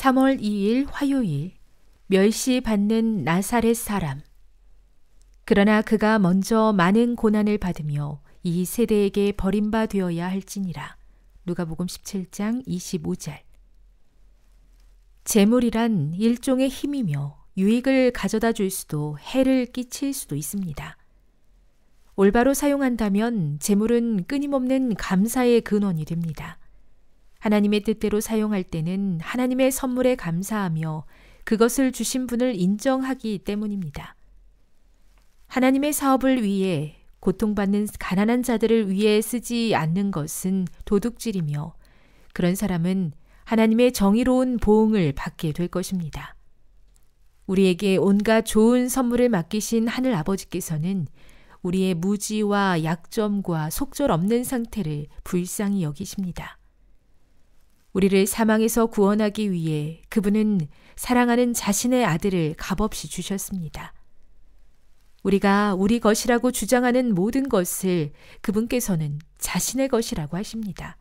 3월 2일 화요일 멸시 받는 나사렛 사람 그러나 그가 먼저 많은 고난을 받으며 이 세대에게 버림바 되어야 할지니라. 누가복음 17장 25절. 재물이란 일종의 힘이며 유익을 가져다 줄 수도 해를 끼칠 수도 있습니다. 올바로 사용한다면 재물은 끊임없는 감사의 근원이 됩니다. 하나님의 뜻대로 사용할 때는 하나님의 선물에 감사하며 그것을 주신 분을 인정하기 때문입니다. 하나님의 사업을 위해 고통받는 가난한 자들을 위해 쓰지 않는 것은 도둑질이며 그런 사람은 하나님의 정의로운 보응을 받게 될 것입니다. 우리에게 온갖 좋은 선물을 맡기신 하늘 아버지께서는 우리의 무지와 약점과 속절 없는 상태를 불쌍히 여기십니다. 우리를 사망에서 구원하기 위해 그분은 사랑하는 자신의 아들을 값없이 주셨습니다. 우리가 우리 것이라고 주장하는 모든 것을 그분께서는 자신의 것이라고 하십니다.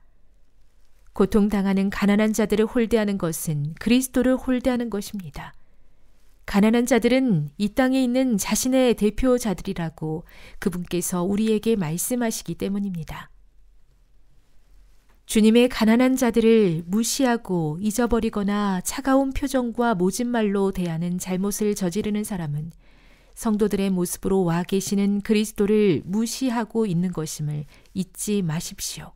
고통당하는 가난한 자들을 홀대하는 것은 그리스도를 홀대하는 것입니다. 가난한 자들은 이 땅에 있는 자신의 대표자들이라고 그분께서 우리에게 말씀하시기 때문입니다. 주님의 가난한 자들을 무시하고 잊어버리거나 차가운 표정과 모진 말로 대하는 잘못을 저지르는 사람은 성도들의 모습으로 와 계시는 그리스도를 무시하고 있는 것임을 잊지 마십시오.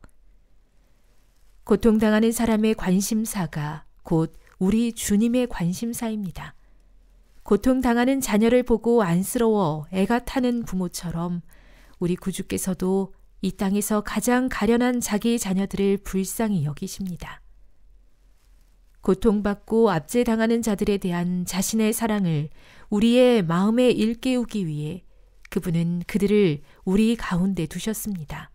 고통당하는 사람의 관심사가 곧 우리 주님의 관심사입니다. 고통당하는 자녀를 보고 안쓰러워 애가 타는 부모처럼 우리 구주께서도 이 땅에서 가장 가련한 자기 자녀들을 불쌍히 여기십니다. 고통받고 압제당하는 자들에 대한 자신의 사랑을 우리의 마음에 일깨우기 위해 그분은 그들을 우리 가운데 두셨습니다.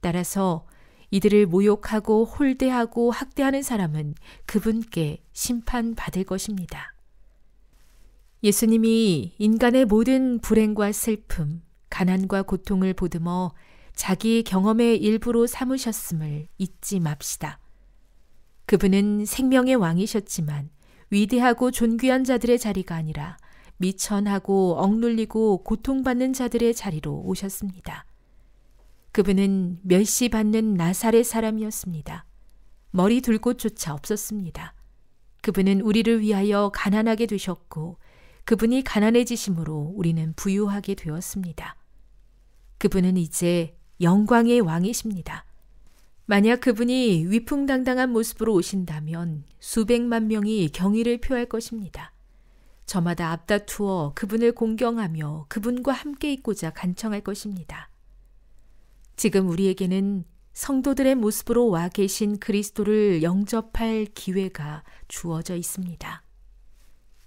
따라서 이들을 모욕하고 홀대하고 학대하는 사람은 그분께 심판받을 것입니다. 예수님이 인간의 모든 불행과 슬픔, 가난과 고통을 보듬어 자기 경험의 일부로 삼으셨음을 잊지 맙시다. 그분은 생명의 왕이셨지만 위대하고 존귀한 자들의 자리가 아니라 미천하고 억눌리고 고통받는 자들의 자리로 오셨습니다. 그분은 멸시받는 나살의 사람이었습니다. 머리 둘 곳조차 없었습니다. 그분은 우리를 위하여 가난하게 되셨고 그분이 가난해지심으로 우리는 부유하게 되었습니다. 그분은 이제 영광의 왕이십니다. 만약 그분이 위풍당당한 모습으로 오신다면 수백만 명이 경의를 표할 것입니다. 저마다 앞다투어 그분을 공경하며 그분과 함께 있고자 간청할 것입니다. 지금 우리에게는 성도들의 모습으로 와 계신 그리스도를 영접할 기회가 주어져 있습니다.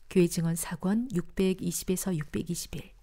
교회 증언 사권 620에서 621